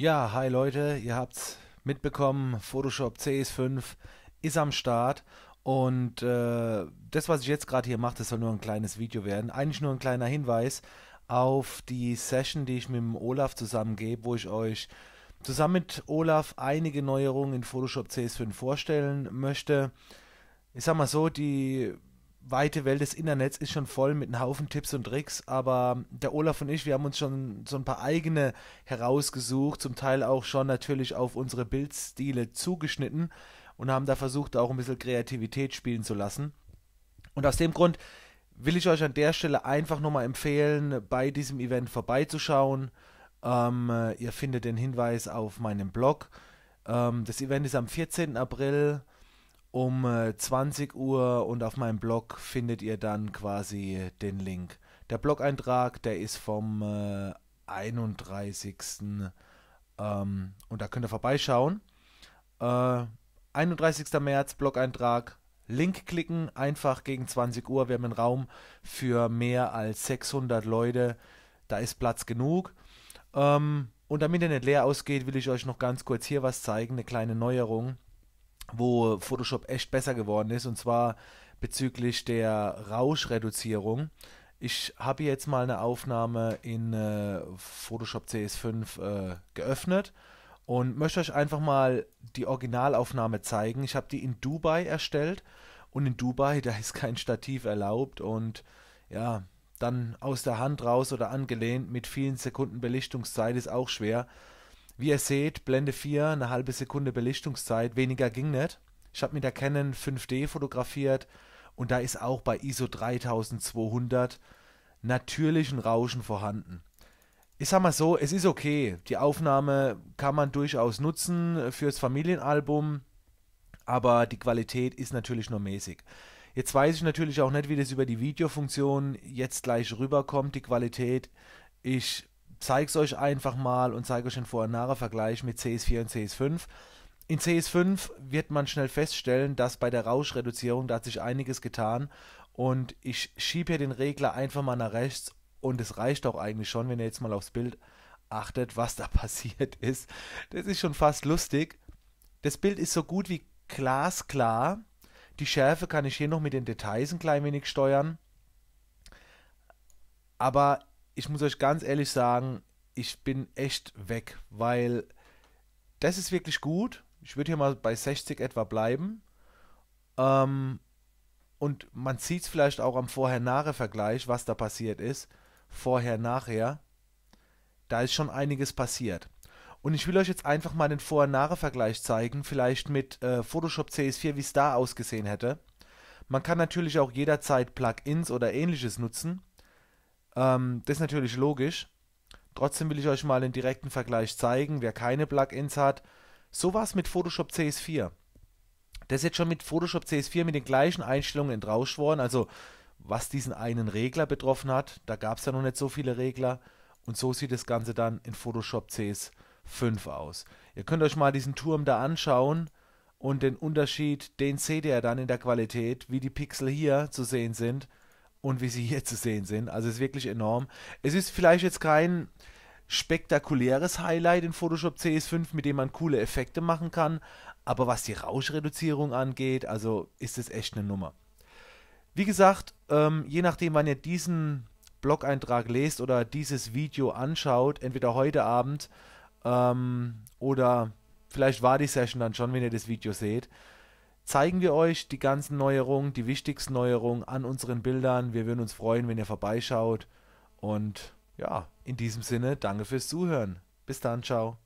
Ja, hi Leute, ihr habt's mitbekommen, Photoshop CS5 ist am Start und äh, das, was ich jetzt gerade hier mache, das soll nur ein kleines Video werden. Eigentlich nur ein kleiner Hinweis auf die Session, die ich mit dem Olaf zusammen gebe, wo ich euch zusammen mit Olaf einige Neuerungen in Photoshop CS5 vorstellen möchte. Ich sag mal so, die weite Welt des Internets ist schon voll mit einem Haufen Tipps und Tricks, aber der Olaf und ich, wir haben uns schon so ein paar eigene herausgesucht, zum Teil auch schon natürlich auf unsere Bildstile zugeschnitten und haben da versucht, auch ein bisschen Kreativität spielen zu lassen. Und aus dem Grund will ich euch an der Stelle einfach nochmal empfehlen, bei diesem Event vorbeizuschauen. Ähm, ihr findet den Hinweis auf meinem Blog. Ähm, das Event ist am 14. April um 20 äh, Uhr und auf meinem Blog findet ihr dann quasi den Link. Der Blog-Eintrag, der ist vom äh, 31. Ähm, und da könnt ihr vorbeischauen. Äh, 31. März, Blog-Eintrag. Link klicken, einfach gegen 20 Uhr. Wir haben einen Raum für mehr als 600 Leute. Da ist Platz genug. Ähm, und damit er nicht leer ausgeht, will ich euch noch ganz kurz hier was zeigen, eine kleine Neuerung wo Photoshop echt besser geworden ist, und zwar bezüglich der Rauschreduzierung. Ich habe jetzt mal eine Aufnahme in äh, Photoshop CS5 äh, geöffnet und möchte euch einfach mal die Originalaufnahme zeigen. Ich habe die in Dubai erstellt und in Dubai, da ist kein Stativ erlaubt und ja, dann aus der Hand raus oder angelehnt mit vielen Sekunden Belichtungszeit ist auch schwer. Wie ihr seht, Blende 4, eine halbe Sekunde Belichtungszeit, weniger ging nicht. Ich habe mit der Canon 5D fotografiert und da ist auch bei ISO 3200 natürlich ein Rauschen vorhanden. Ich sag mal so, es ist okay. Die Aufnahme kann man durchaus nutzen fürs Familienalbum, aber die Qualität ist natürlich nur mäßig. Jetzt weiß ich natürlich auch nicht, wie das über die Videofunktion jetzt gleich rüberkommt, die Qualität. Ich zeige es euch einfach mal und zeige euch den Vor- und Nachher-Vergleich mit CS4 und CS5. In CS5 wird man schnell feststellen, dass bei der Rauschreduzierung, da hat sich einiges getan und ich schiebe hier den Regler einfach mal nach rechts und es reicht auch eigentlich schon, wenn ihr jetzt mal aufs Bild achtet, was da passiert ist. Das ist schon fast lustig. Das Bild ist so gut wie glasklar. Die Schärfe kann ich hier noch mit den Details ein klein wenig steuern. Aber ich muss euch ganz ehrlich sagen, ich bin echt weg, weil das ist wirklich gut. Ich würde hier mal bei 60 etwa bleiben. Ähm, und man sieht es vielleicht auch am Vorher-Nachher-Vergleich, was da passiert ist. Vorher-Nachher. Da ist schon einiges passiert. Und ich will euch jetzt einfach mal den Vorher-Nachher-Vergleich zeigen, vielleicht mit äh, Photoshop CS4, wie es da ausgesehen hätte. Man kann natürlich auch jederzeit Plugins oder ähnliches nutzen. Ähm, das ist natürlich logisch. Trotzdem will ich euch mal einen direkten Vergleich zeigen, wer keine Plugins hat. So war es mit Photoshop CS4. Das ist jetzt schon mit Photoshop CS4 mit den gleichen Einstellungen entrauscht worden. Also was diesen einen Regler betroffen hat, da gab es ja noch nicht so viele Regler. Und so sieht das Ganze dann in Photoshop CS5 aus. Ihr könnt euch mal diesen Turm da anschauen und den Unterschied, den seht ihr dann in der Qualität, wie die Pixel hier zu sehen sind und wie sie hier zu sehen sind. Also es ist wirklich enorm. Es ist vielleicht jetzt kein spektakuläres Highlight in Photoshop CS5, mit dem man coole Effekte machen kann, aber was die Rauschreduzierung angeht, also ist es echt eine Nummer. Wie gesagt, ähm, je nachdem, wann ihr diesen Blog-Eintrag lest oder dieses Video anschaut, entweder heute Abend ähm, oder vielleicht war die Session dann schon, wenn ihr das Video seht, zeigen wir euch die ganzen Neuerungen, die wichtigsten Neuerungen an unseren Bildern. Wir würden uns freuen, wenn ihr vorbeischaut. Und ja, in diesem Sinne, danke fürs Zuhören. Bis dann, ciao.